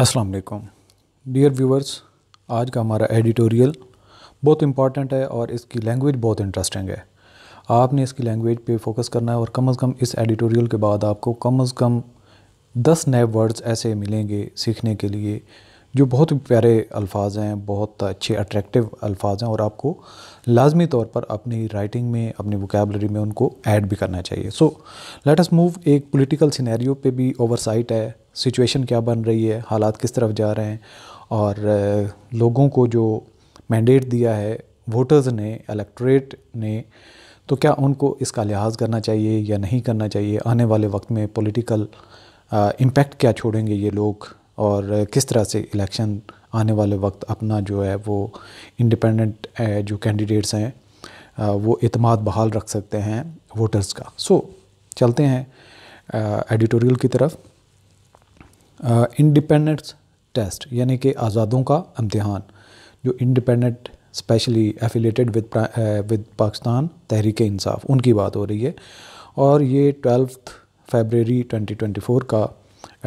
अस्सलाम वालेकुम dear viewers आज का हमारा एडिटोरियल बहुत इम्पॉर्टेंट है और इसकी लैंग्वेज बहुत इंटरेस्टिंग है आपने इसकी लैंग्वेज पे फोकस करना है और कम अज़ कम इस एडिटोरियल के बाद आपको कम अज़ कम दस नए वर्ड्स ऐसे मिलेंगे सीखने के लिए जो बहुत प्यारे अल्फाज हैं बहुत अच्छे अट्रैक्टिव अल्फाज हैं और आपको लाजमी तौर पर अपनी राइटिंग में अपनी वोकेबलरी में उनको ऐड भी करना चाहिए सो लेट अस मूव एक पोलिटिकल सीनैरियो पर भी ओवरसाइट है सिचुएशन क्या बन रही है हालात किस तरफ जा रहे हैं और लोगों को जो मैंडेट दिया है वोटर्स ने इलेक्ट्रेट ने तो क्या उनको इसका लिहाज करना चाहिए या नहीं करना चाहिए आने वाले वक्त में पॉलिटिकल इम्पैक्ट क्या छोड़ेंगे ये लोग और किस तरह से इलेक्शन आने वाले वक्त अपना जो है वो इंडिपेंडेंट जो कैंडिडेट्स हैं वो अतमाद बहाल रख सकते हैं वोटर्स का सो चलते हैं एडिटोरियल की तरफ इंडिपेंडेंस टेस्ट यानी कि आज़ादों का इम्तहान जो independent specially affiliated with with Pakistan Tehreek Insaf उनकी बात हो रही है और ये ट्वेल्थ फेबररी 2024 का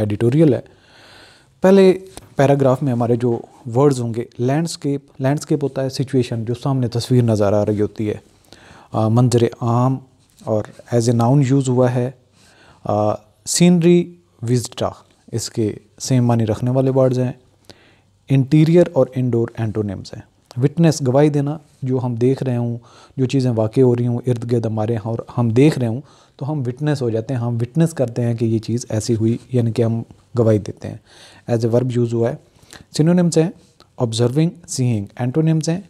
एडिटोरियल है पहले पैराग्राफ में हमारे जो वर्ड्स होंगे लैंडस्केप लैंडस्केप होता है सिचुएशन जो सामने तस्वीर नज़र आ रही होती है मंजर आम और एज ए नाउन यूज़ हुआ है सीनरी विजटा इसके सेम मानी रखने वाले वर्ड्स हैं इंटीरियर और इंडोर एंटोनिम्स हैं विटनेस गवाही देना जो हम देख रहे हों जो चीज़ें वाक़ हो रही हों इर्द गिर्द हमारे और हम देख रहे हों तो हम विटनेस हो जाते हैं हम विटनेस करते हैं कि ये चीज़ ऐसी हुई यानी कि हम गवाही देते हैं एज ए वर्ब यूज़ हुआ है सिनोनिम्स हैं ऑब्जर्विंग सीइंग एंटोनिम्स हैं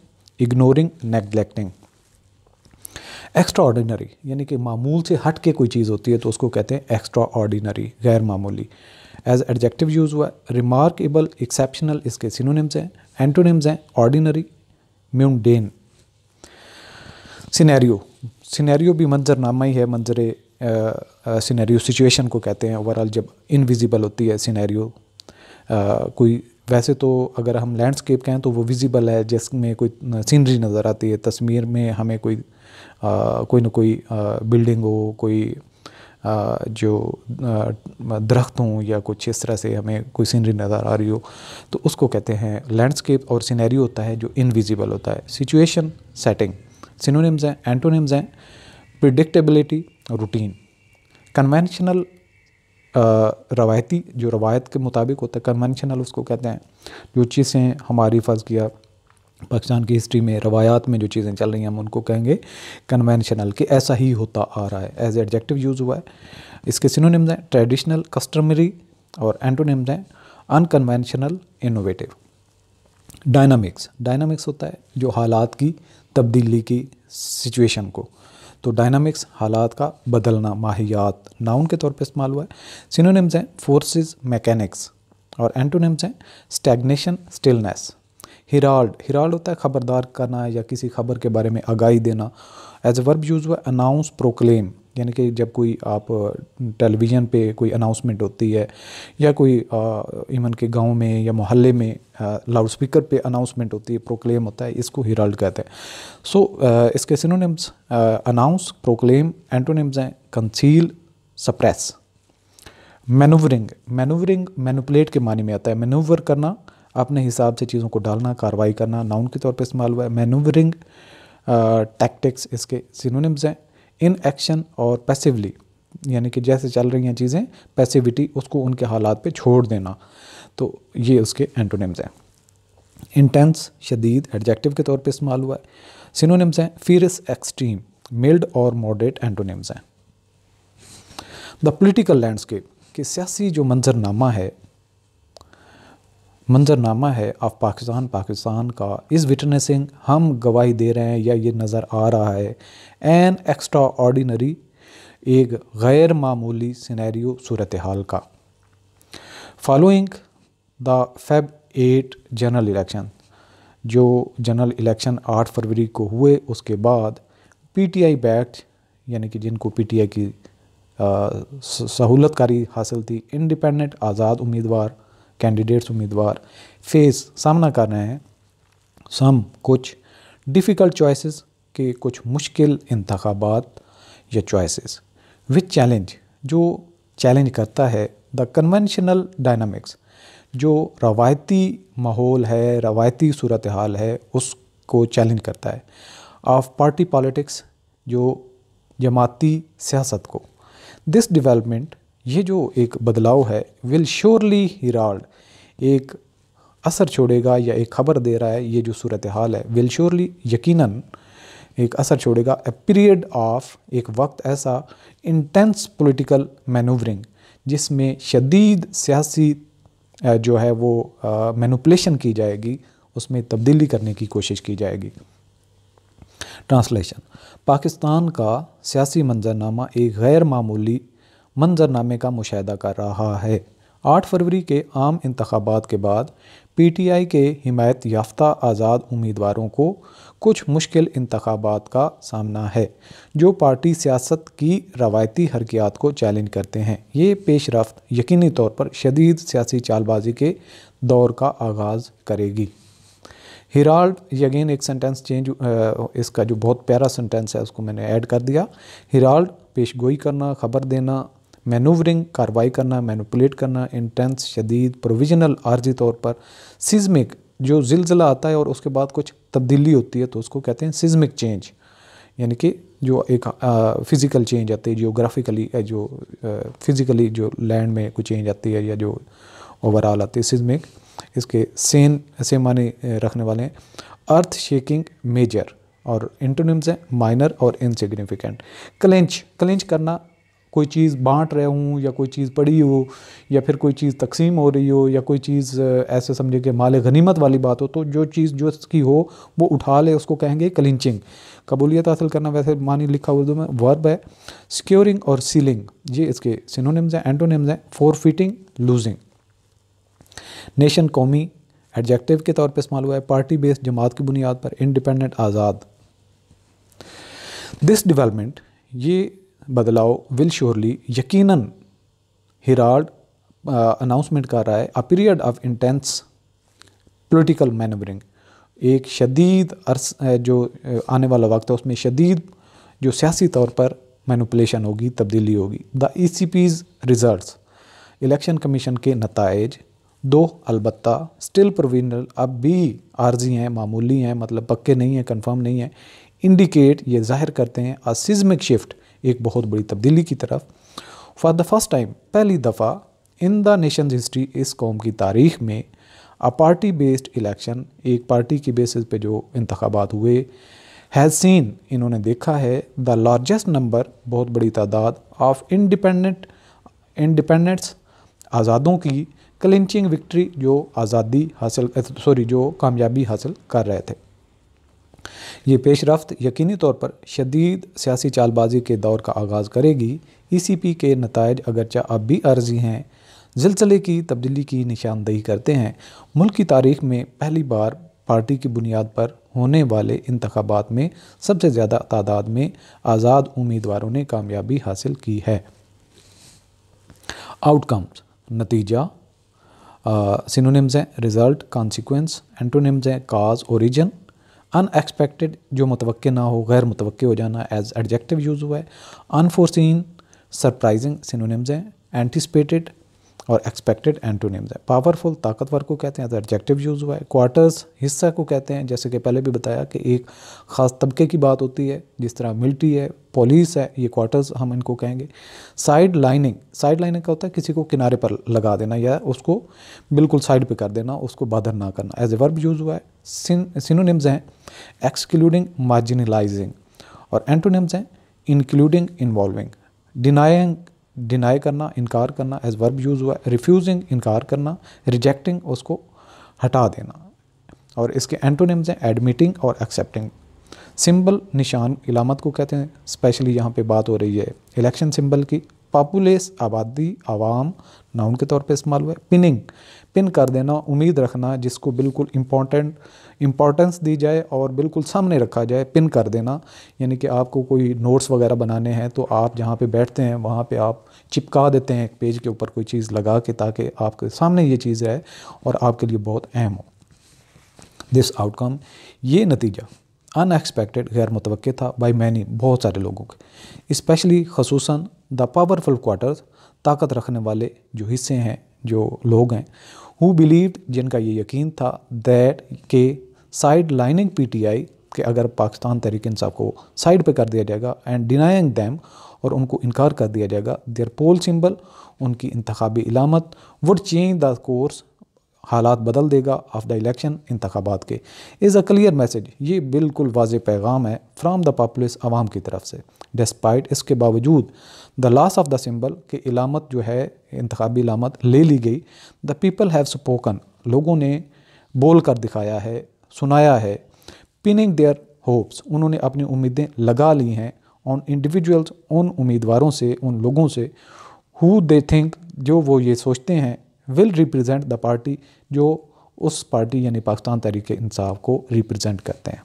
इग्नोरिंग नेग्लेक्टिंग एक्स्ट्रा ऑर्डिनरी यानी कि मामूल से हट के कोई चीज़ होती है तो उसको कहते हैं एक्स्ट्रा ऑर्डिनरी गैर मामूली एज एडजेक्टिव यूज़ हुआ रिमार्केबल एक्सेप्शनल इसके सिनोनिम्स हैं एंटोनिम्स हैं ऑर्डिनरी म्यूनडेन सिनेरियो सिनेरियो भी मंजरनामा ही है मंजरे सिनेरियो सिचुएशन को कहते हैं ओवरऑल जब इनविजिबल होती है सिनेरियो कोई वैसे तो अगर हम लैंडस्केप कहें तो वो विजिबल है जिसमें कोई सीनरी नज़र आती है तस्वीर में हमें कोई आ, कोई ना कोई आ, बिल्डिंग हो कोई आ, जो दरख्त हों या कुछ इस तरह से हमें कोई सीनरी नज़र आ रही हो तो उसको कहते हैं लैंडस्केप और सीनरी होता है जो इनविजिबल होता है सिचुएशन सेटिंग सिनोनिम्स हैं एंटोनिम्स हैं प्रिडिक्टेबिलिटी रूटीन कन्वेंशनल रवायती जो रवायत के मुताबिक होता है कन्वेंशनल उसको कहते हैं जो चीज़ें हमारी फर्ज किया पाकिस्तान की हिस्ट्री में रवायात में जो चीज़ें चल रही हैं हम उनको कहेंगे कन्वेंशनल कि ऐसा ही होता आ रहा है एज एडजेक्टिव यूज़ हुआ है इसके सिनोनिम्स हैं ट्रेडिशनल कस्टमरी और एंटोनिम्स हैं अनकन्वेंशनल इनोवेटिव डायनामिक्स डायनामिक्स होता है जो हालात की तब्दीली की सिचुएशन को तो डायनामिक्स हालात का बदलना माहियात नाउन के तौर पर इस्तेमाल हुआ है सिनोनिम्स हैं फोर्सेस मैकेनिक्स और एंटोनिम्स हैं स्टैग्नेशन स्टिलनेस हिराल्ड हिराल्ड होता है खबरदार करना या किसी खबर के बारे में आगाही देना एज वर्ब यूज़ हुआ अनाउंस प्रोक्लेम यानी कि जब कोई आप टेलीविज़न पे कोई अनाउंसमेंट होती है या कोई इवन के गांव में या मोहल्ले में लाउड स्पीकर पे अनाउंसमेंट होती है प्रोक्लेम होता है इसको हिराल्ड कहते हैं सो so, इसके सिनोनिम्स अनाउंस प्रोक्लेम एंटोनिम्स हैं conceal suppress manoeuvring manoeuvring manipulate के मानी में आता है मैनूवर करना अपने हिसाब से चीज़ों को डालना कार्रवाई करना नाउन के तौर पर इस्तेमाल हुआ है मैनूवरिंग टैक्टिक्स इसके सिनोनिम्स हैं इन एक्शन और पैसिवली यानी कि जैसे चल रही हैं चीज़ें पैसिविटी उसको उनके हालात पे छोड़ देना तो ये उसके एंटोनिम्स हैं इंटेंस शदीद एडजेक्टिव के तौर पे इस्तेमाल हुआ है सिनोनिम्स हैं फीरस एक्सट्रीम मिल्ड और मॉडरेट एंटोनिम्स हैं द पोलिटिकल लैंडस्केप कि सियासी जो मंजरनामा है मंजरनामा है ऑफ पाकिस्तान पाकिस्तान का इस विटनेसिंग हम गवाही दे रहे हैं या ये नज़र आ रहा है एन एक्स्ट्रा ऑर्डिनरी एक गैर मामूली सिनेरियो सूरत हाल का following the Feb eight general election जो जनरल इलेक्शन 8 फरवरी को हुए उसके बाद पीटीआई बैच यानी कि जिनको पीटीआई की सहूलतकारी हासिल थी इंडिपेंडेंट आज़ाद उम्मीदवार कैंडिडेट्स उम्मीदवार फेस सामना कर रहे हैं सम कुछ डिफ़िकल्ट चॉइसेस के कुछ मुश्किल इंतबात या चॉइसेस विच चैलेंज जो चैलेंज करता है द कन्वेंशनल डायनामिक्स जो रवायती माहौल है रवायती सूरत हाल है उसको चैलेंज करता है ऑफ पार्टी पॉलिटिक्स जो जमाती सियासत को दिस डिवेलपमेंट ये जो एक बदलाव है विल श्योरली हिराल्ड एक असर छोड़ेगा या एक खबर दे रहा है ये जो सूरत हाल है विल श्योरली यकीनन एक असर छोड़ेगा ए पीरियड ऑफ एक वक्त ऐसा इंटेंस पॉलिटिकल मैनूवरिंग जिसमें शदीद सियासी जो है वो मैनुपलेशन की जाएगी उसमें तब्दीली करने की कोशिश की जाएगी ट्रांसलेशन पाकिस्तान का सियासी मंजरनामा एक गैर मामूली मंजरनामे का मुशाह कर रहा है आठ फरवरी के आम इंतबात के बाद पी टी आई के हिमायत याफ्ता आज़ाद उम्मीदवारों को कुछ मुश्किल इंतबात का सामना है जो पार्टी सियासत की रवायती हरकियात को चैलेंज करते हैं ये पेश रफ्त यकीनी तौर पर शदीद सियासी चालबाजी के दौर का आगाज़ करेगी हिराल्ड यगेन एक सेंटेंस चेंज इसका जो बहुत प्यारा सेंटेंस है उसको मैंने ऐड कर दिया हिराल्ड पेशगोई करना खबर देना मैनूवरिंग कार्रवाई करना मैनुपलेट करना इंटेंस शदीद प्रोविजनल आर्जी तौर पर सिज्मिक जो जिलजिला आता है और उसके बाद कुछ तब्दीली होती है तो उसको कहते हैं सिज्मिक चेंज यानी कि जो एक फ़िज़िकल चेंज आती है जियोग्राफिकली जो फिज़िकली जो लैंड में कुछ चेंज आती है या जो ओवरऑल आती है सिज्मिक इसके सेन ऐसे माने रखने वाले हैं अर्थ शेकिंग मेजर और इंटोनिम्स हैं माइनर और इनसिग्निफिकेंट क्लेंच क्लेंच करना कोई चीज़ बांट रहे हूँ या कोई चीज़ पड़ी हो या फिर कोई चीज़ तकसीम हो रही हो या कोई चीज़ ऐसे समझे कि माल गनीमत वाली बात हो तो जो चीज़ जो उसकी हो वो उठा ले उसको कहेंगे क्लिंचिंग कबूलियत हासिल करना वैसे मानी लिखा उर्दू में वर्ब है सिक्योरिंग और सीलिंग ये इसके सिनोनिम्स हैं एंटोनिम्स हैं फोर फिटिंग लूजिंग नेशन कौमी एडजेक्टिव के तौर पर इस्तेमाल हुआ है पार्टी बेस्ड जमात की बुनियाद पर इंडिपेंडेंट आज़ाद दिस डेवलपमेंट ये बदलाव विल श्योरली यकीनन हिराल्ड अनाउंसमेंट कर रहा है a period of intense political manoeuvring एक शदीद अर्स जो आने वाला वक्त है उसमें शदीद जो सियासी तौर पर मैनुपलेशन होगी तब्दीली होगी the E C P's result election commission के नतज दो अलबत् स्टिल प्रोविजनल अब भी आर्जी हैं मामूली हैं मतलब पक्के नहीं हैं कन्फर्म नहीं हैं इंडिकेट ये जाहिर करते हैं अ सिज्मिक शिफ्ट एक बहुत बड़ी तब्दीली की तरफ फॉर द फर्स्ट टाइम पहली दफ़ा इन द नेशन हिस्ट्री इस कौम की तारीख में अ पार्टी बेस्ड इलेक्शन एक पार्टी की बेसिस पे जो इंतबात हुए हैज़ सीन इन्होंने देखा है द लार्जेस्ट नंबर बहुत बड़ी तादाद ऑफ इंडिपेंडेंट इंडिपेंडेंट्स आज़ादों की क्लिंचिंग विक्ट्री जो आज़ादी हासिल सॉरी जो कामयाबी हासिल कर रहे थे ये पेशरफ्त यकीनी तौर पर शदीद सियासी चालबाजी के दौर का आगाज़ करेगी ई सी पी के नतज अगरचा अब भी अर्जी हैं जिलसिले की तब्दीली की निशानदेही करते हैं मुल्क की तारीख में पहली बार पार्टी की बुनियाद पर होने वाले इंतबात में सबसे ज़्यादा तादाद में आज़ाद उम्मीदवारों ने कामयाबी हासिल की है आउटकम्स नतीजा सिनोनिम्स हैं रिज़ल्ट कॉन्सिक्वेंस एंटोनिम्स हैं काज ओरिजन अनएक्सपेक्टेड जो मुतव ना हो गैर मुतव हो जाना एज एडजेक्टिव यूज़ हुआ है अनफोर्सिन सरप्राइजिंग सिनोनिम्स हैं एंटिसपेटेड और एक्सपेक्टेड एंटोनिम्स हैं पावरफुल ताकतवर को कहते हैं एज एडजेक्टिव यूज़ हुआ है क्वार्टर्स हिस्सा को कहते हैं जैसे कि पहले भी बताया कि एक ख़ास तबके की बात होती है जिस तरह मिल्टी है पुलिस है ये क्वार्टर्स हम इनको कहेंगे साइड लाइनिंग साइड लाइनिंग का होता है किसी को किनारे पर लगा देना या उसको बिल्कुल साइड पर कर देना उसको बाधर ना करना एज ए वर्ब यूज़ हुआ है सिनोनिम्स हैं एक्सक्लूडिंग मार्जिनलाइजिंग और एंटोनिम्स हैं इंक्लूडिंग इन्वॉल्विंग डिनाइंग डिनाई करना इनकार करना एज वर्ब यूज़ हुआ रिफ्यूजिंग इनकार करना रिजेक्टिंग उसको हटा देना और इसके एंटोनिम्स हैं एडमिटिंग और एक्सेप्टिंग सिंबल निशान इलामत को कहते हैं स्पेशली यहाँ पे बात हो रही है इलेक्शन सिंबल की पॉपुलेस आबादी आवाम नाउन के तौर पे इस्तेमाल हुआ है पिनिंग पिन कर देना उम्मीद रखना जिसको बिल्कुल इम्पोर्टेंट इम्पोर्टेंस दी जाए और बिल्कुल सामने रखा जाए पिन कर देना यानी कि आपको कोई नोट्स वगैरह बनाने हैं तो आप जहाँ पे बैठते हैं वहाँ पे आप चिपका देते हैं एक पेज के ऊपर कोई चीज़ लगा के ताकि आपके सामने ये चीज़ रहे और आपके लिए बहुत अहम हो दिस आउटकम ये नतीजा अनएक्सपेक्टेड गैर मुतव था बाई मैनी बहुत सारे लोगों के इस्पेशली खसूस द पावरफुल क्वार्टर ताकत रखने वाले जो हिस्से हैं जो लोग हैं हु बिलीव जिनका ये यकीन था दैट के साइड लाइनिंग आई कि अगर पाकिस्तान तहरीक इंसाफ को साइड पे कर दिया जाएगा एंड डिनाइंग दैम और उनको इनकार कर दिया जाएगा देयर पोल सिंबल उनकी इंतबी इलामत वुड चेंज द कोर्स हालात बदल देगा ऑफ द इलेक्शन इंतबात के इज़ अ क्लियर मैसेज ये बिल्कुल वाज पैगाम है फ्राम द पापुलस आवाम की तरफ से डिस्पाइट इसके बावजूद the loss of the symbol के इलामत जो है इंतबी इलामत ले ली गई द पीपल हैव स्पोकन लोगों ने बोल कर दिखाया है सुनाया है पिनिंग देयर होप्स उन्होंने अपनी उम्मीदें लगा ली हैं ऑन इंडिविजुअल्स उन उम्मीदवारों से उन लोगों से हु दे थिंक जो वो ये सोचते हैं विल रिप्रजेंट द पार्टी जो उस पार्टी यानी पाकिस्तान तहरीक इंसाफ को रिप्रजेंट करते हैं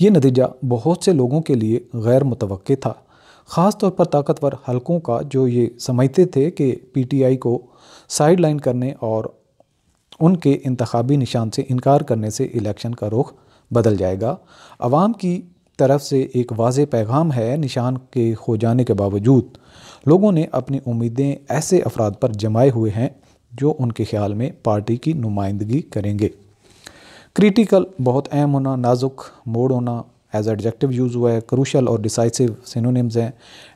ये नतीजा बहुत से लोगों के लिए गैर मुतव था ख़ास तौर पर ताकतवर हलकों का जो ये समझते थे कि पी टी आई को साइड लाइन करने और उनके इंतबी निशान से इनकार करने से इलेक्शन का रुख बदल जाएगा आवाम की तरफ से एक वाज पैगाम है निशान के हो जाने के बावजूद लोगों ने अपनी उम्मीदें ऐसे अफराद पर जमाए हुए हैं जो उनके ख्याल में पार्टी की नुमाइंदगी करेंगे क्रिटिकल बहुत अहम होना नाजुक मोड़ होना एज एडजेक्टिव यूज़ हुआ है क्रूशल और डिसाइसिव सिनोनिम्स हैं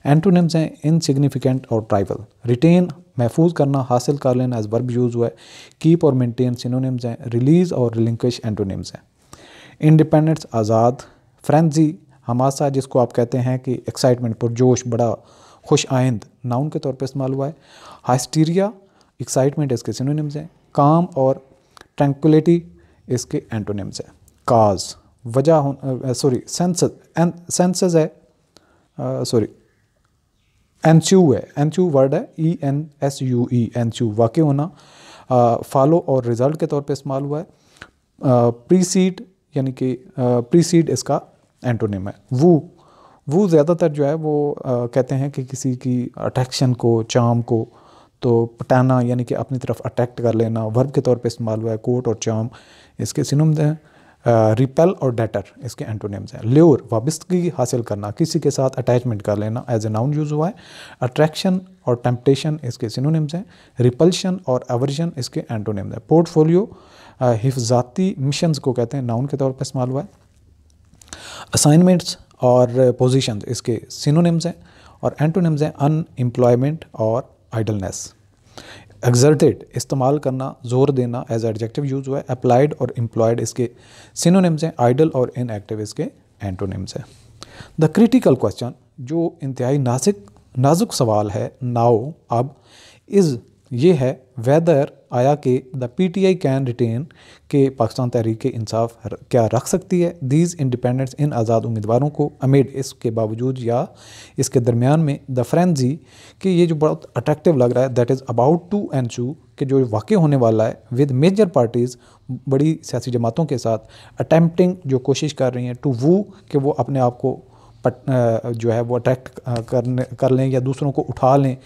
एंटोनिम्स हैं इनसिग्निफिकेंट और ट्राइवल रिटेन महफूज करना हासिल कर लेना एज वर्ब यूज़ हुआ है कीप और मेंटेन सिनोनिम्स हैं रिलीज़ और रिलिंकश एंटोनिम्स हैं इंडिपेंडेंस आज़ाद फ्रेंजी हमासा जिसको आप कहते हैं कि एक्साइटमेंट पुरजोश बड़ा खुश आइंद नाउन के तौर पर इस्तेमाल हुआ है हाइस्टीरिया एक्साइटमेंट इसके सिनोनिम्स हैं काम और ट्रैंकुलिटी इसके एंटोनिम्स हैं काज वजह हो सॉरी एन सेंसस है सॉरी एनच्यू है एनच्यू वर्ड है E N S U E ensue वाक्य होना फॉलो और रिज़ल्ट के तौर पे इस्तेमाल हुआ है प्रीसीड यानी कि प्रीसीड इसका एंटोनिम है वो वो ज़्यादातर जो है वो आ, कहते हैं कि किसी की अट्रैक्शन को चाम को तो पटाना यानी कि अपनी तरफ अट्रैक्ट कर लेना वर्ब के तौर पे इस्तेमाल हुआ है कोट और चाम इसके सिनम्स हैं रिपेल और डेटर इसके एंटोनिम्स हैं ल्योर वाबस्तगी हासिल करना किसी के साथ अटैचमेंट कर लेना एज ए नाउन यूज़ हुआ है अट्रैक्शन और टेम्पटेशन इसके सिनोनिम्स हैं रिपल्शन और एवर्जन इसके एंटोनिम्स हैं पोर्टफोलियो हिफाती मिशंस को कहते हैं नाउन के तौर पर इस्तेमाल हुआ है असाइनमेंट्स और पोजिशन इसके सिनोनिम्स हैं और एंटोनिम्स हैं अनएम्प्लॉयमेंट और आइडलनेस एग्जर्टेड इस्तेमाल करना जोर देना एज एडजेक्टिव यूज़ हुआ है अप्लाइड और इम्प्लॉयड इसके सिनोनिम्स हैं आइडल और इनएक्टिव इसके एंटोनिम्स हैं द क्रिटिकल क्वेश्चन जो इंतहाई नासिक नाजुक सवाल है नाओ अब इज़ ये है वेदर आया कि the P T I can retain के पाकिस्तान तहरीक इंसाफ क्या रख सकती है दीज इंडिपेंडेंट्स इन आज़ाद उम्मीदवारों को अमेड इसके बावजूद या इसके दरमियान में द फ्रेंजी कि ये जो बहुत अट्रैक्टिव लग रहा है that is about to ensue कि जो वाक़ होने वाला है विद मेजर पार्टीज़ बड़ी सियासी जमातों के साथ अटैम्प्टिंग जो कोशिश कर रही हैं टू वो कि वो अपने आप को पट जो है वो अट्रैक्ट करने कर लें या दूसरों को उठा लें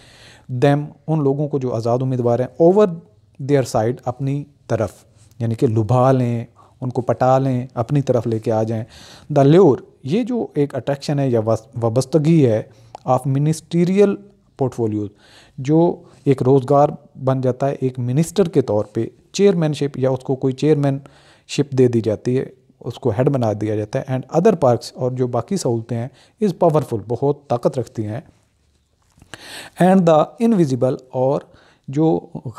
दैम उन लोगों को जो आज़ाद उम्मीदवार हैं ओवर देयर साइड अपनी तरफ यानी कि लुभा लें उनको पटा लें अपनी तरफ लेके आ जाएं द ल्योर ये जो एक अट्रैक्शन है या वाबस्तगी है ऑफ मिनिस्टीरियल पोर्टफोलियोज जो एक रोज़गार बन जाता है एक मिनिस्टर के तौर पे चेयरमैनशिप या उसको कोई चेयरमैनशिप दे दी जाती है उसको हेड बना दिया जाता है एंड अदर पार्क्स और जो बाकी सहूलतें हैं इज़ पावरफुल बहुत ताकत रखती हैं एंड द इनविजिबल और जो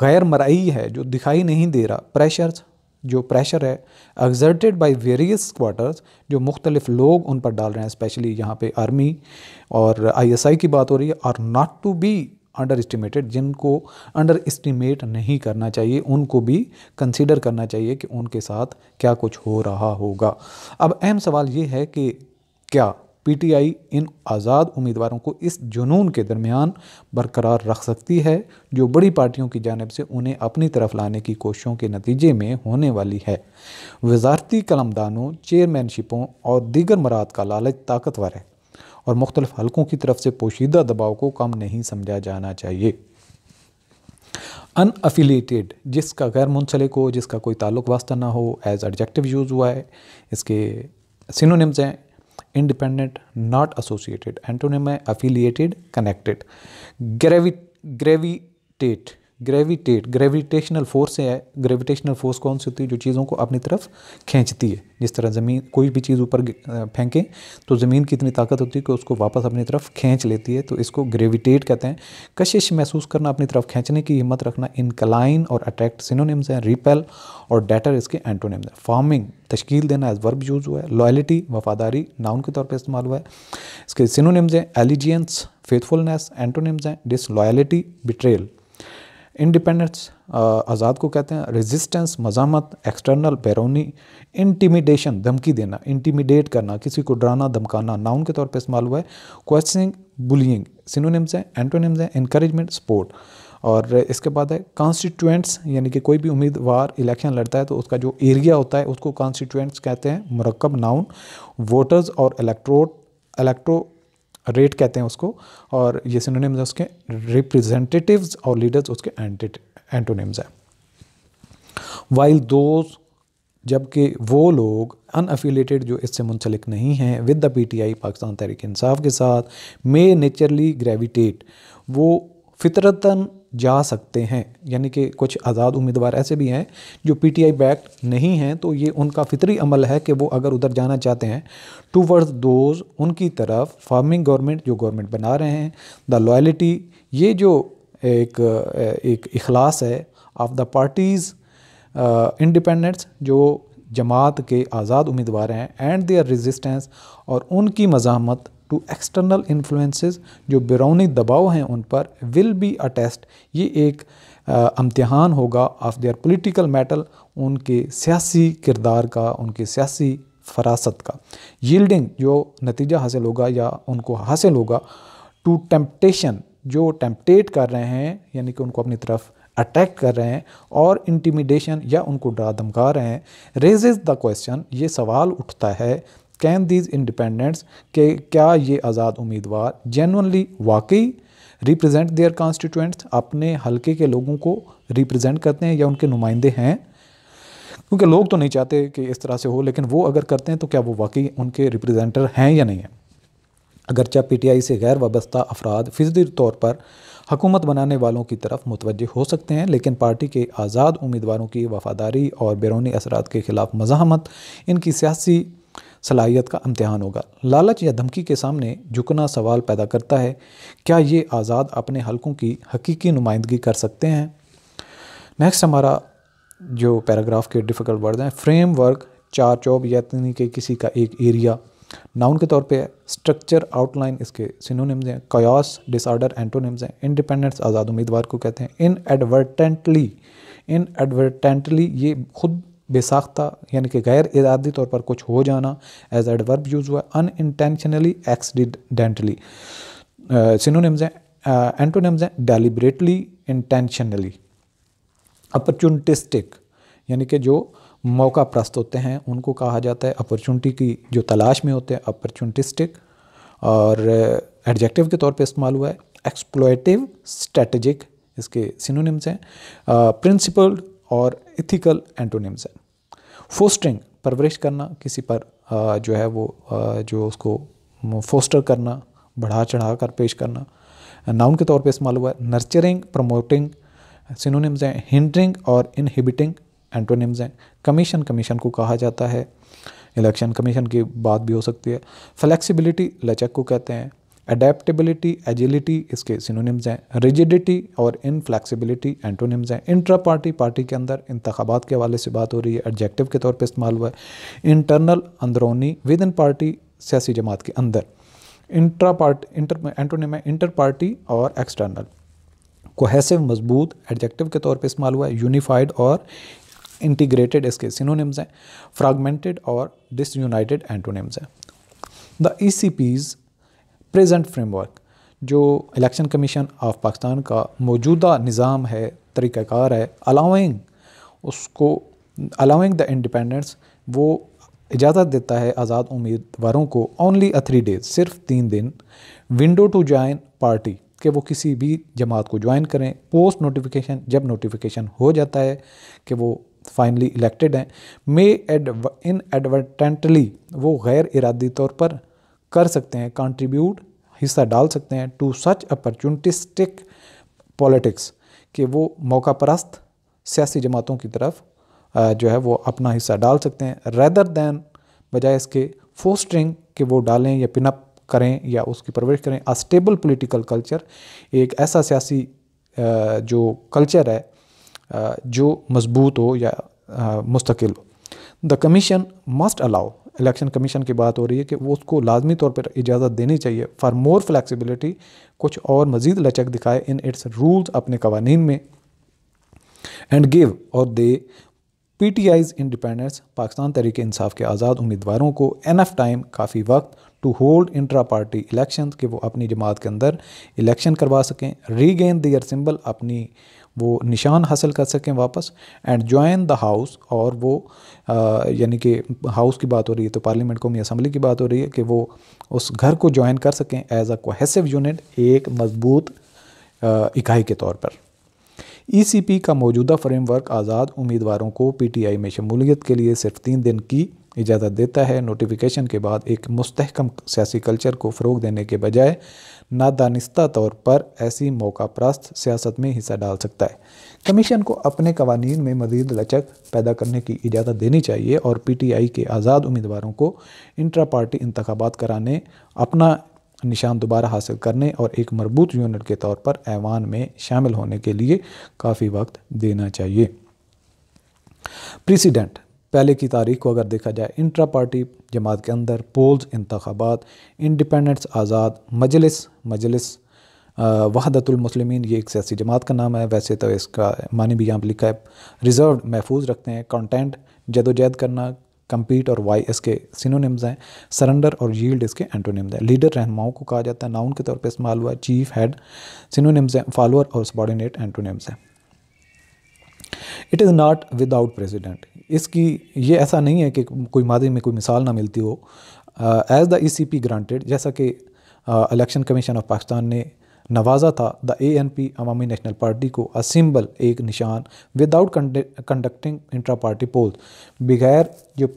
गैर मराई है जो दिखाई नहीं दे रहा प्रेशर जो प्रेशर है एग्जर्टेड बाय वेरियस क्वार्टर्स जो मुख्तलिफ लोग उन पर डाल रहे हैं स्पेशली यहाँ पे आर्मी और आईएसआई की बात हो रही है are not to be underestimated जिनको अंडर एस्टिमेट नहीं करना चाहिए उनको भी कंसिडर करना चाहिए कि उनके साथ क्या कुछ हो रहा होगा अब अहम सवाल ये है कि क्या पीटीआई इन आज़ाद उम्मीदवारों को इस जुनून के दरमियान बरकरार रख सकती है जो बड़ी पार्टियों की जानब से उन्हें अपनी तरफ लाने की कोशिशों के नतीजे में होने वाली है वजारती कलमदानों चेयरमैनशिपों और दीगर मराद का लालच ताकतवर है और मुख्तलिफ हलकों की तरफ से पोशीदा दबाव को कम नहीं समझा जाना चाहिए अनअफिलेटेड जिसका गैर मुंसलिक हो जिसका कोई ताल्लुक वास्ता ना हो एज एडजेक्टिव यूज़ हुआ है इसके सिनोनिम्स हैं independent, not associated. Antonym affiliated, connected. gravitate gravitate gravitational force है ग्रेविटेशनल फोर्स कौन सी होती है जो चीज़ों को अपनी तरफ खींचती है जिस तरह ज़मीन कोई भी चीज़ ऊपर फेंकें तो ज़मीन की इतनी ताकत होती है कि उसको वापस अपनी तरफ खींच लेती है तो इसको ग्रेविटेट कहते हैं कशिश महसूस करना अपनी तरफ खींचने की हिम्मत रखना इनकलाइन और अट्रैक्ट सिनोनिम्स हैं रिपेल और डेटर इसके एंटोनिम्स हैं फार्मिंग तश्कील देना एज वर्ब यूज़ हुआ है लॉयलिटी वफादारी नाउन के तौर पर इस्तेमाल हुआ है इसके सिनोनिम्स हैं एलिजियंस फेथफुलनेस एंटोनिम्स हैं डिसलॉयलिटी बिट्रेल इंडिपेंडेंस आज़ाद को कहते हैं रेजिस्टेंस मजामत एक्सटर्नल बैरूनी इंटिमिडेशन धमकी देना इंटिमिडेट करना किसी को डराना धमकाना नाउन के तौर पे इस्तेमाल हुआ है क्वेश्चनिंग बुलिंग सिनोनिम्स हैं एंटोनिम्स हैं इनक्रेजमेंट सपोर्ट और इसके बाद है कॉन्स्टिट्यूएंट्स यानी कि कोई भी उम्मीदवार इलेक्शन लड़ता है तो उसका जो एरिया होता है उसको कॉन्स्टिट्यूएंट्स कहते हैं मरकब नाउन वोटर्स और इलेक्ट्रोट इलेक्ट्रो रेट कहते हैं उसको और ये सिनोनिम्स है उसके रिप्रेजेंटेटिव्स और लीडर्स उसके एंटोनिम्स हैं वाइल दोज जबकि वो लोग अनअफिलेटेड जो इससे मुंसलिक नहीं हैं with the PTI Pakistan Tehreek Insaf के साथ मे नेचरली ग्रेविटेट वो फितरतन जा सकते हैं यानी कि कुछ आज़ाद उम्मीदवार ऐसे भी हैं जो पी टी आई बैक नहीं हैं तो ये उनका फितरी अमल है कि वो अगर उधर जाना चाहते हैं टू वर्ड दोज उनकी तरफ फार्मिंग गवर्नमेंट जो गवर्नमेंट बना रहे हैं द लॉयलिटी ये जो एक एक अखलास है ऑफ द पार्टीज़ इंडिपेंडेंट्स जो जमात के आज़ाद उम्मीदवार हैं एंड देयर रेजिस्टेंस और उनकी मजामत टू एक्सटर्नल इन्फ्लुएंसेस जो बिरौनी दबाव हैं उन पर विल बी अ टेस्ट ये एक इम्तहान होगा ऑफ देयर पोलिटिकल मेटल उनके सियासी किरदार का उनके सियासी फरासत का यील्डिंग जो नतीजा हासिल होगा या उनको हासिल होगा टू टेम्पटेशन जो टेम्पटेट कर रहे हैं यानी कि उनको अपनी तरफ अटैक कर रहे हैं और इंटिमिडेशन या उनको डरा धमका रहे हैं रेजेज द क्वेश्चन ये सवाल उठता है कैन दीज इंडिपेंडेंट्स के क्या ये आज़ाद उम्मीदवार जेनवनली वाकई रिप्रेजेंट देयर कॉन्स्टिट्यूंट्स अपने हलके के लोगों को रिप्रेजेंट करते हैं या उनके नुमाइंदे हैं क्योंकि लोग तो नहीं चाहते कि इस तरह से हो लेकिन वो अगर करते हैं तो क्या वो वाकई उनके रिप्रेजेंटर हैं या नहीं हैं अगरचा आई से गैर वाबस्ता अफराद फजदी तौर पर हकूमत बनाने वालों की तरफ मुतवजह हो सकते हैं लेकिन पार्टी के आज़ाद उम्मीदवारों की वफादारी और बैरूनी असरात के खिलाफ मजामत इनकी सियासी सलाहियत का इम्तहान होगा लालच या धमकी के सामने झुकना सवाल पैदा करता है क्या ये आज़ाद अपने हलकों की हकीकी नुमाइंदगी कर सकते हैं नेक्स्ट हमारा जो पैराग्राफ के डिफ़िकल्ट वर्ड हैं फ्रेमवर्क चार चौब यानी कि किसी का एक एरिया नाउन के तौर पे स्ट्रक्चर आउटलाइन इसके सिनोनिम्स हैं कयास डिसऑर्डर एंटोनिम्स हैं इंडिपेंडेंस आज़ाद उम्मीदवार को कहते हैं इन एडवर्टेंटली इन एडवर्टेंटली ये खुद बेसाख्ता यानी कि गैर इरादी तौर पर कुछ हो जाना एज एडवर्ब यूज़ हुआ अन इंटेंशनली एक्सीडेंटली सिनोनिम्स हैं एंटोनिम्स हैं डेलीबरेटली इंटेंशनली अपॉर्चुनिटिस्टिक यानी कि जो मौका प्रस्त होते हैं उनको कहा जाता है अपॉर्चुनिटी की जो तलाश में होते हैं अपॉर्चुनिटिस्टिक और एडजेक्टिव के तौर पे इस्तेमाल हुआ है एक्सप्लोइटिव स्ट्रेटजिक इसके सिनोनिम्स हैं प्रिंसिपल्ड और इथिकल एंटोनिम्स हैं फोस्टरिंग परवरिश करना किसी पर जो है वो जो उसको फोस्टर करना बढ़ा चढ़ा कर पेश करना नाउन के तौर पे इस्तेमाल हुआ है नर्चरिंग प्रमोटिंग सिनोनिम्स हैं हिंडरिंग और इनहिबिटिंग एंटोनिम्स हैं कमीशन कमीशन को कहा जाता है इलेक्शन कमीशन की बात भी हो सकती है फ्लेक्सिबिलिटी लचक को कहते हैं अडेप्टेबिलिटी एजिलिटी इसके सिनोनिम्स हैं रिजिडिटी और इनफ्लैक्सीबिलिटी एंटोनिम्स हैं इंट्रा पार्टी पार्टी के अंदर इंतबात के हवाले से बात हो रही है एडजेक्टिव के तौर पर इस्तेमाल हुआ है इंटरनल अंदरूनी विद इन पार्टी सियासी जमात के अंदर इंट्रा पार्ट इंटर एंटोनिम है इंटर पार्टी और एक्सटर्नल कोहेसिव मजबूत एडजेक्टिव के तौर पर इस्तेमाल हुआ है यूनिफाइड और इंटीग्रेटेड इसके सिनोनिम्स हैं फ्रागमेंटेड और डिसयूनाइटेड एंटोनिम्स हैं the E C P's present framework जो इलेक्शन कमीशन ऑफ पाकिस्तान का मौजूदा निज़ाम है तरीक़ाकार है अलाउंग उसको अलाउंग द इंडिपेंडेंस वो इजाज़त देता है आज़ाद उम्मीदवारों को ओनली अ थ्री डेज सिर्फ तीन दिन विंडो टू ज्वाइन पार्टी कि वो किसी भी जमात को ज्वाइन करें पोस्ट नोटिफिकेशन जब नोटिफिकेशन हो जाता है कि वो फाइनली इलेक्टेड हैं मे एड इन एडवर्टेंटली वो गैर इरादी तौर पर कर सकते हैं कंट्रीब्यूट हिस्सा डाल सकते हैं टू सच अपॉर्चुनिटिस्टिक पॉलिटिक्स कि वो मौका परस्त सियासी जमातों की तरफ जो है वो अपना हिस्सा डाल सकते हैं रेदर दैन बजाय इसके फोस्टरिंग के वो डालें या पिनअप करें या उसकी परवरिश करें अ स्टेबल पोलिटिकल कल्चर एक ऐसा सियासी जो कल्चर है जो मजबूत हो या मुस्तकिल हो the commission must allow election commission की बात हो रही है कि वो उसको लाजमी तौर पर इजाज़त देनी चाहिए फॉर मोर फ्लैक्सीबिलिटी कुछ और मज़ीद लचक दिखाए इन इट्स रूल्स अपने कवानीन में एंड गिव और the P T I's independents Pakistan Tehreek Insaf के आज़ाद उम्मीदवारों को एन एफ टाइम काफ़ी वक्त to hold intra party election कि वो अपनी जमात के अंदर इलेक्शन करवा सकें रीगेन दियर सिम्बल अपनी वो निशान हासिल कर सकें वापस एंड ज्वाइन द हाउस और वो यानी कि हाउस की बात हो रही है तो पार्लियामेंट कौमी असम्बली की बात हो रही है कि वो उस घर को ज्वाइन कर सकें एज अ कोहेसिव यूनिट एक मजबूत इकाई के तौर पर ईसीपी e का मौजूदा फ्रेमवर्क आज़ाद उम्मीदवारों को पीटीआई में शमूलियत के लिए सिर्फ तीन दिन की इजाज़त देता है नोटिफिकेशन के बाद एक मुस्तकम सियासी कल्चर को फ़रोग देने के बजाय नादानिस्ता तौर पर ऐसी मौका प्रस्त सियासत में हिस्सा डाल सकता है कमीशन को अपने कवानी में मजीद लचक पैदा करने की इजाज़त देनी चाहिए और पी टी आई के आज़ाद उम्मीदवारों को इंट्रा पार्टी इंतबात कराने अपना निशान दोबारा हासिल करने और एक मरबूत यूनिट के तौर पर ऐवान में शामिल होने के लिए काफ़ी वक्त देना चाहिए प्रेसिडेंट पहले की तारीख को अगर देखा जाए इंट्रा पार्टी जमात के अंदर पोल्स इंतबात इंडिपेंडेंट्स आज़ाद मजलिस मजलिस वहादतुलमसलिमिन ये एक सियासी जमात का नाम है वैसे तो इसका मानी भी यहाँ पर लिखा है रिज़र्व महफूज रखते हैं कॉन्टेंट जदोजहद करना कम्पीट और वाई इसके सिनोनिम्स हैं सरेंडर और यील्ड इसके एंटोनिम्स हैं लीडर रहनुमाओं को कहा जाता है नाउन के तौर पर इस्तेमाल हुआ चीफ हेड सिनोनिम्स हैं फॉलोअर और सबॉर्डिनेट एंटोनिम्स हैं it is not without precedent इसकी ये ऐसा नहीं है कि कोई माध्यम में कोई मिसाल ना मिलती हो as the E C P granted जैसा कि इलेक्शन कमीशन ऑफ पाकिस्तान ने नवाजा था the A N P Awami National Party को अ सिंबल एक निशान without conducting intra party poll बगैर जो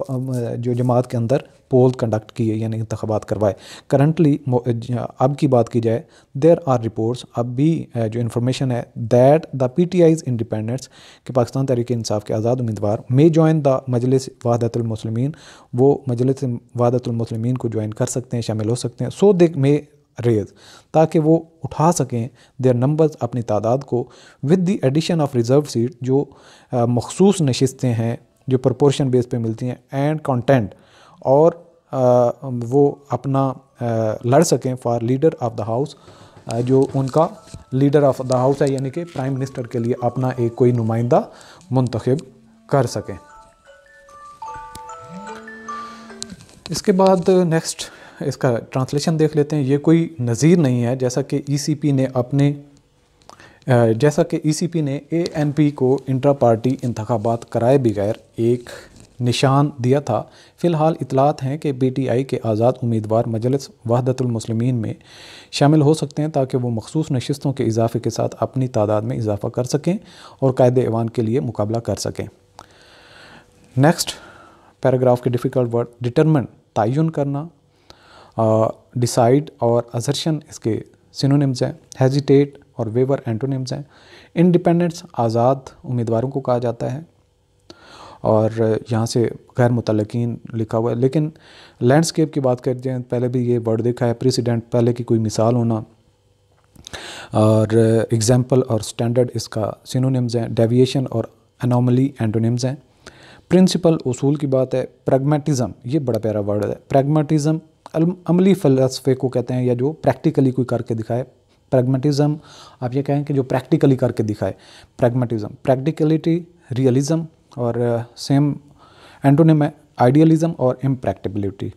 जो जमात के अंदर पोल कंडक्ट किए यानी इंतबात करवाए करंटली अब की बात की जाए देर आर रिपोर्ट्स अब भी जो इन्फॉर्मेशन है that the P T I's independents कि पाकिस्तान तहरीक इंसाफ के आज़ाद उम्मीदवार मे जॉइन द मजलिस वहादतमसलमिन वो मजलिस वहादतमसलमिन को ज्वाइन कर सकते हैं शामिल हो सकते हैं सो दे मे रेज ताकि वो उठा सकें देर नंबर्स अपनी तादाद को with the addition of reserve seat जो मखसूस नशस्तें हैं जो प्रपोर्शन बेस पे मिलती हैं एंड कंटेंट और आ, वो अपना आ, लड़ सकें for leader of the house जो उनका लीडर ऑफ़ द हाउस है यानी कि प्राइम मिनिस्टर के लिए अपना एक कोई नुमाइंदा मंतखब कर सकें इसके बाद नेक्स्ट इसका ट्रांसलेशन देख लेते हैं ये कोई नज़ीर नहीं है जैसा कि ईसीपी e ने अपने जैसा कि ईसीपी e ने एएनपी को इंट्रा पार्टी इंतबात कराए बगैर एक निशान दिया था फ़िलहाल इतलात हैं कि आई के आज़ाद उम्मीदवार मजलिस वहदतुलमसलमिन में शामिल हो सकते हैं ताकि वो मखसूस नशस्तों के इजाफे के साथ अपनी तादाद में इजाफा कर सकें और कायद एवान के लिए मुकाबला कर सकें नेक्स्ट पैराग्राफ के डिफ़िकल्ट वर्ड डिटर्मन तयन करना डिसाइड और अजर्शन इसके सिनोनिम्स हैं हेजिटेट और वेवर एंटोनिम्स हैं इंडिपेंडेंस आज़ाद उम्मीदवारों को कहा जाता है और यहाँ से गैर मुतलकिन लिखा हुआ है लेकिन लैंडस्केप की बात करते हैं पहले भी ये वर्ड देखा है प्रेसिडेंट पहले की कोई मिसाल होना और एग्जाम्पल और स्टैंडर्ड इसका सिनोनिम्स हैं डेविएशन और अनोमली एंटोनिम्स हैं प्रिंसिपल उसूल की बात है प्रेगमेटिज़म ये बड़ा प्यारा वर्ड है प्रेगमेटिज़म अमली फ़लसफ़े को कहते हैं या जो प्रैक्टिकली कोई करके दिखाए प्रैग्मेटिज़म आप ये कहें कि जो प्रैक्टिकली करके दिखाए प्रैग्मेटिज़म प्रैक्टिकलिटी रियलिज़म और सेम एंटोनिम है आइडियलिज़म और इम्प्रैक्टिबिलिटी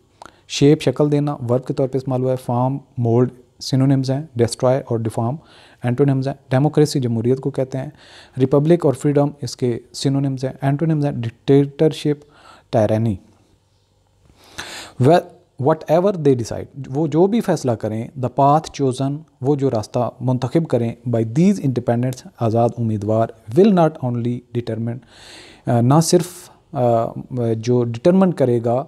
शेप शक्ल देना वर्ब के तौर पे इस्तेमाल हुआ है फॉर्म मोल्ड सिनोनिम्स हैं डिस्ट्रॉय और डिफॉर्म एंटोनिम्स हैं डेमोक्रेसी जमहूरियत को कहते हैं रिपब्लिक और फ्रीडम इसके सिनोनिम्स हैं एंटोनिम्स हैं dictatorship tyranny well whatever they decide वो जो भी फैसला करें द पाथ चोज़न वो जो रास्ता मुंतखब करें बाई दीज इंडिपेंडेंट्स आज़ाद उम्मीदवार विल नाट ओनली डिटर्मेंट ना सिर्फ uh, जो डिटर्मन करेगा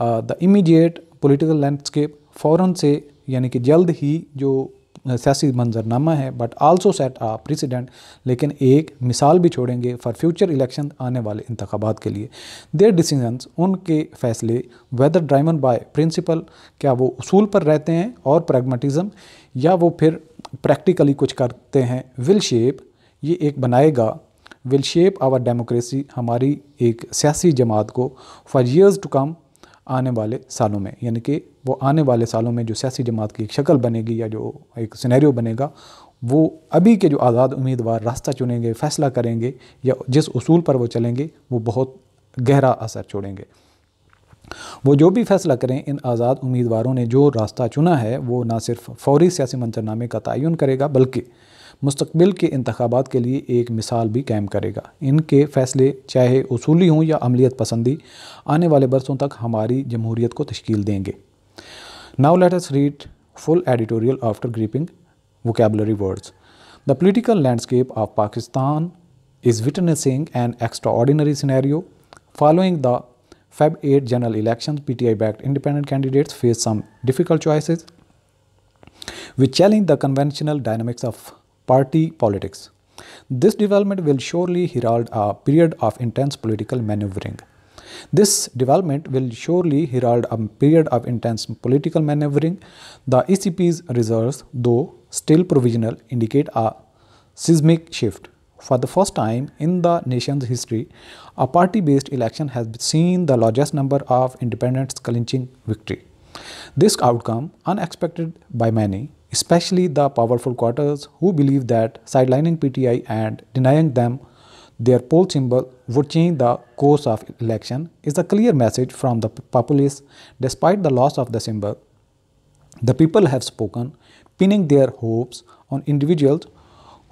द इमीडिएट पोलिटिकल लैंडस्केप फ़ौर से यानी कि जल्द ही जो सियासी मंजरनामा है but also set a president लेकिन एक मिसाल भी छोड़ेंगे फॉर फ्यूचर इलेक्शन आने वाले इंतबात के लिए देर डिसीजंस उनके फैसले वेदर ड्राइवन बाय प्रिंसिपल क्या वो उसूल पर रहते हैं और प्रेगमेटिज़म या वो फिर प्रैक्टिकली कुछ करते हैं विल शेप ये एक बनाएगा विल शेप आवर डेमोक्रेसी हमारी एक सियासी जमात को फॉर ईयर्स टू कम आने वाले सालों में यानी कि वो आने वाले सालों में जो सियासी जमात की एक शक्ल बनेगी या जो एक सिनेरियो बनेगा वो अभी के जो आज़ाद उम्मीदवार रास्ता चुनेंगे फ़ैसला करेंगे या जिस उसूल पर वो चलेंगे वो बहुत गहरा असर छोड़ेंगे वो जो भी फैसला करें इन आज़ाद उम्मीदवारों ने जो रास्ता चुना है वो ना सिर्फ फौरी सियासी मंजरनामे का तयन करेगा बल्कि मुस्तबिल के इंतबात के लिए एक मिसाल भी कैम करेगा इनके फैसले चाहे उसूली हों या अमलीत पसंदी आने वाले बरसों तक हमारी जमहूरीत को तश्ील देंगे now let's read full editorial after gripping vocabulary words the political landscape of Pakistan is witnessing an extraordinary scenario following the Feb eight general election P T I backed independent candidates face some difficult choices which challenge the conventional dynamics of party politics. This development will surely herald a period of intense political maneuvering. This development will surely herald a period of intense political maneuvering. The ECP's reserves, though still provisional, indicate a seismic shift. For the first time in the nation's history, a party-based election has seen the largest number of independents clinching victory. This outcome, unexpected by many, especially the powerful quarters who believe that sidelining PTI and denying them their poll symbol would change the course of election is a clear message from the populace despite the loss of the symbol. The people have spoken, pinning their hopes on individuals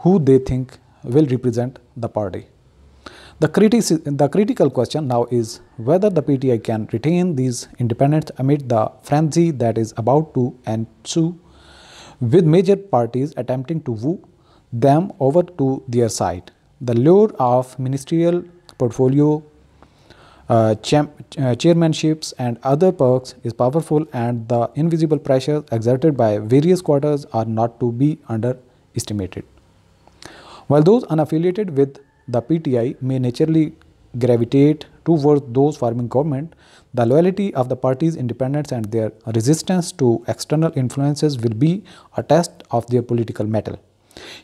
who they think will represent the party. The, the, critical question now is whether the PTI can retain these independents amid the frenzy that is about to ensue with major parties attempting to woo them over to their side. The lure of ministerial portfolio, uh, uh, chairmanships and other perks is powerful and the invisible pressures exerted by various quarters are not to be underestimated. While those unaffiliated with the PTI may naturally gravitate towards those forming government, the loyalty of the party's independence and their resistance to external influences will be a test of their political mettle.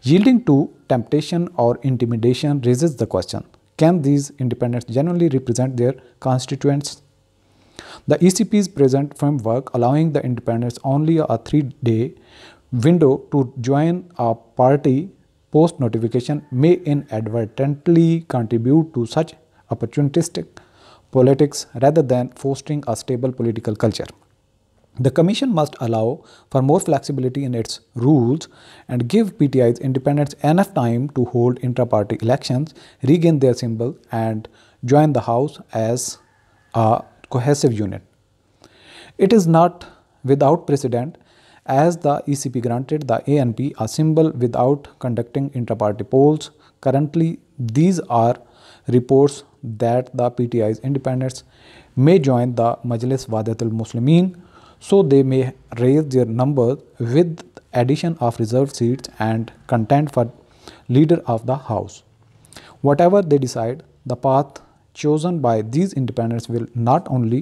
Yielding to temptation or intimidation raises the question, can these independents genuinely represent their constituents? The ECP's present framework allowing the independents only a three-day window to join a party post notification may inadvertently contribute to such opportunistic politics rather than fostering a stable political culture. The Commission must allow for more flexibility in its rules and give PTI's independents enough time to hold intra party elections, regain their symbol, and join the House as a cohesive unit. It is not without precedent as the ECP granted the ANP a symbol without conducting intra party polls. Currently, these are reports that the PTI's independents may join the Majlis Wadatul Muslimin, so they may raise their numbers with addition of reserved seats and content for leader of the house. Whatever they decide, the path chosen by these independents will not only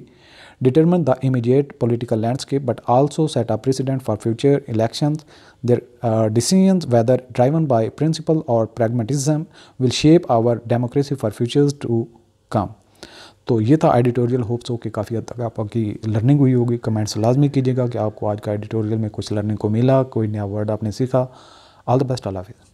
determine the immediate political landscape but also set a precedent for future elections. Their uh, decisions, whether driven by principle or pragmatism, will shape our democracy for futures to come. तो ये था editorial hope so कि काफ़ी हद तक आपकी learning हुई होगी कमेंट्स लाजमी कीजिएगा कि आपको आज का एडिटोरियल में कुछ लर्निंग को मिला कोई नया वर्ड आपने सीखा ऑल द बेस्ट अल्लाह हाफिज़